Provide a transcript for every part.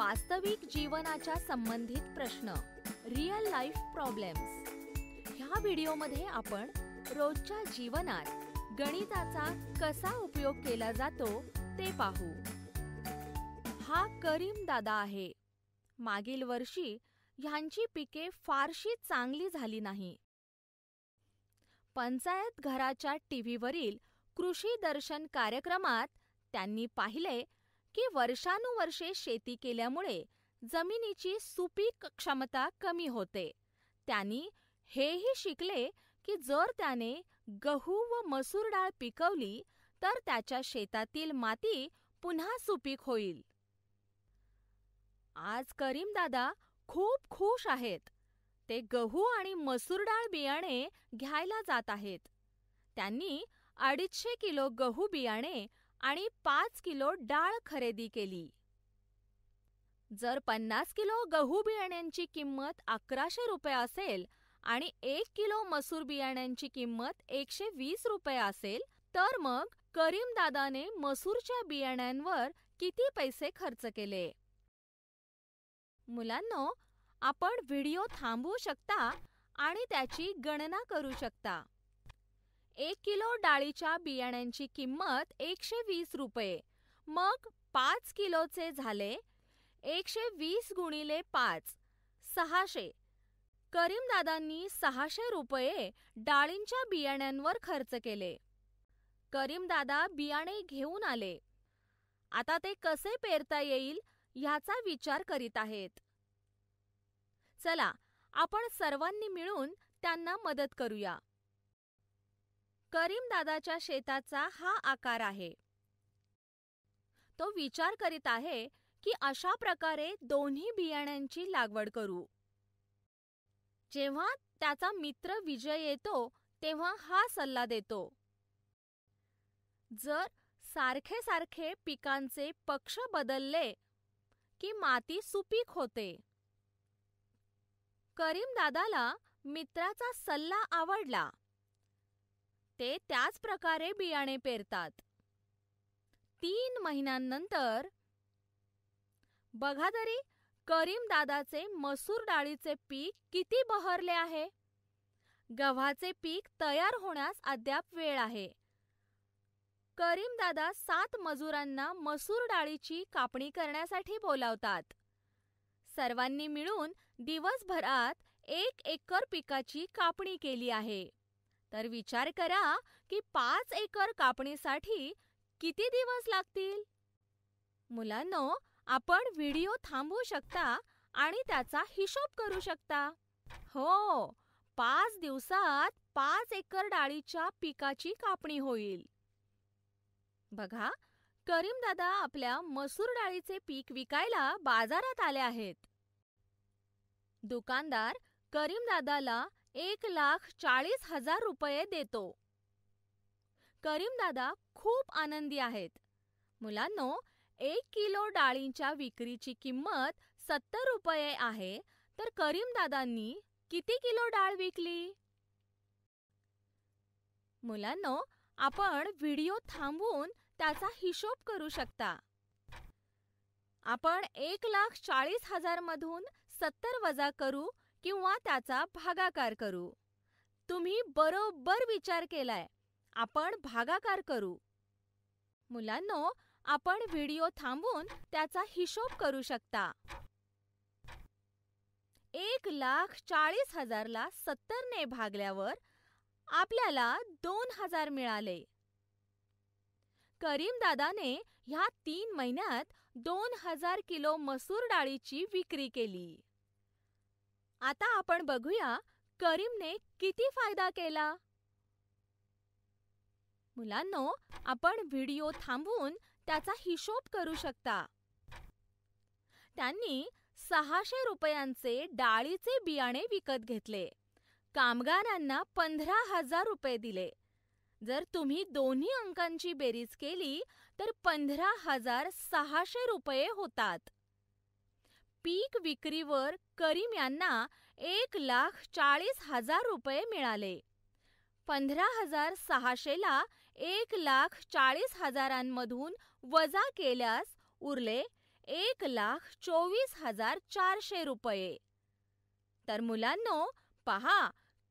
वास्तविक जीवनाच्या संबंधित प्रश्न रिअल लाईफ प्रॉब्लेम्स ह्या व्हिडिओमध्ये आपण रोजच्या जीवनात गणिताचा कसा उपयोग केला जातो ते पाहू हा करीम दादा आहे मागील वर्षी ह्यांची पिके फारशी चांगली झाली नाही पंचायत घराच्या टीव्हीवरील कृषी दर्शन कार्यक्रमात त्यांनी पाहिले की वर्षानुवर्षे शेती केल्यामुळे जमिनीची सुपीक क्षमता कमी होते त्यांनी हेही शिकले की जर त्याने गहू व मसूर डाळ पिकवली तर त्याच्या शेतातील माती पुन्हा सुपीक होईल आज दादा खूप खुश आहेत ते गहू आणि मसूर डाळ बियाणे घ्यायला जात आहेत त्यांनी अडीचशे किलो गहू बियाणे आणि पाच किलो डाळ खरेदी केली जर पन्नास किलो गहू बियाण्यांची किंमत अकराशे रुपये असेल आणि एक किलो मसूर बियाण्यांची किंमत एकशे वीस रुपये असेल तर मग करीमदादाने मसूरच्या बियाण्यांवर किती पैसे खर्च केले मुलांनो आपण व्हिडिओ थांबवू शकता आणि त्याची गणना करू शकता एक किलो डाळीच्या बियाण्यांची किंमत एकशे वीस रुपये मग पाच किलोचे झाले एकशे वीस गुणिले पाच सहाशे करीमदादांनी सहाशे रुपये डाळींच्या बियाण्यांवर खर्च केले करीमदादा बियाणे घेऊन आले आता ते कसे पेरता येईल ह्याचा विचार करीत आहेत चला आपण सर्वांनी मिळून त्यांना मदत करूया करीमदादाच्या शेताचा हा आकार आहे तो विचार करीत आहे की अशा प्रकारे दोन्ही बियाण्यांची लागवड करू जेव्हा त्याचा मित्र विजय येतो तेव्हा हा सल्ला देतो जर सारखे सारखे पिकांचे पक्ष बदलले की माती सुपीक होते दादाला मित्राचा सल्ला आवडला ते त्याच प्रकारे बियाणे पेरतात तीन महिन्यांनंतर बघा तरी करीम दादाचे मसूर डाळीचे पीक किती बहरले आहे गव्हाचे पीक तयार होण्यास अद्याप वेळ आहे करीम दादा सात मजुरांना मसूर डाळीची कापणी करण्यासाठी बोलावतात सर्वांनी मिळून दिवसभरात एक एकर पिकाची कापणी केली आहे तर विचार करा की पाच एकर कापणीसाठी किती दिवस लागतील मुलांनो आपण व्हिडिओ थांबवू शकता आणि त्याचा हिशोब करू शकता हो पाच दिवसात पाच एकर डाळीच्या पिकाची कापणी होईल बघा करीम दादा आपल्या मसूर डाळीचे पीक विकायला बाजारात आले आहेत दुकानदार करीम दादाला एक लाख चाळीस हजार रुपये देतो करीमदादा खूप आनंदी आहेत मुलांनो एक किलो डाळींच्या विक्रीची किंमत सत्तर रुपये आहे तर करीमदादांनी किती किलो डाळ विकली मुलांनो आपण व्हिडिओ थांबवून त्याचा हिशोब करू शकता आपण एक लाख चाळीस हजार मधून सत्तर वजा करू किंवा त्याचा भागाकार करू तुम्ही बरोबर विचार केलाय आपण भागाकार करू मुलांनो आपण व्हिडिओ थांबवून त्याचा हिशोब करू शकता एक लाख चाळीस हजारला सत्तरने भागल्यावर आपल्याला दोन हजार मिळाले दादाने ह्या तीन महिन्यात दोन हजार किलो मसूर डाळीची विक्री केली आता आपण बघूया करीमने किती फायदा केला मुलांनो आपण व्हिडिओ थांबवून त्याचा हिशोब करू शकता त्यांनी सहाशे रुपयांचे डाळीचे बियाणे विकत घेतले कामगारांना पंधरा हजार रुपये दिले जर तुम्ही दोन्ही अंकांची बेरीज केली तर पंधरा हजार सहाशे रुपये होतात पीक विक्रीवर करीम यांना एक लाख चाळीस हजार रुपये मिळाले पंधरा हजार सहाशेला एक लाख चाळीस हजारांमधून वजा केल्यास उरले एक लाख चोवीस हजार चारशे रुपये तर मुलांनो पहा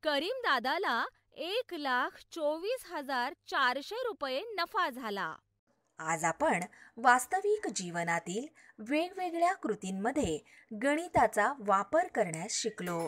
करीम दादाला एक लाख चोवीस हजार चारशे रुपये नफा झाला आज आपण वास्तविक जीवनातील वेगवेगळ्या कृतींमध्ये गणिताचा वापर करण्यास शिकलो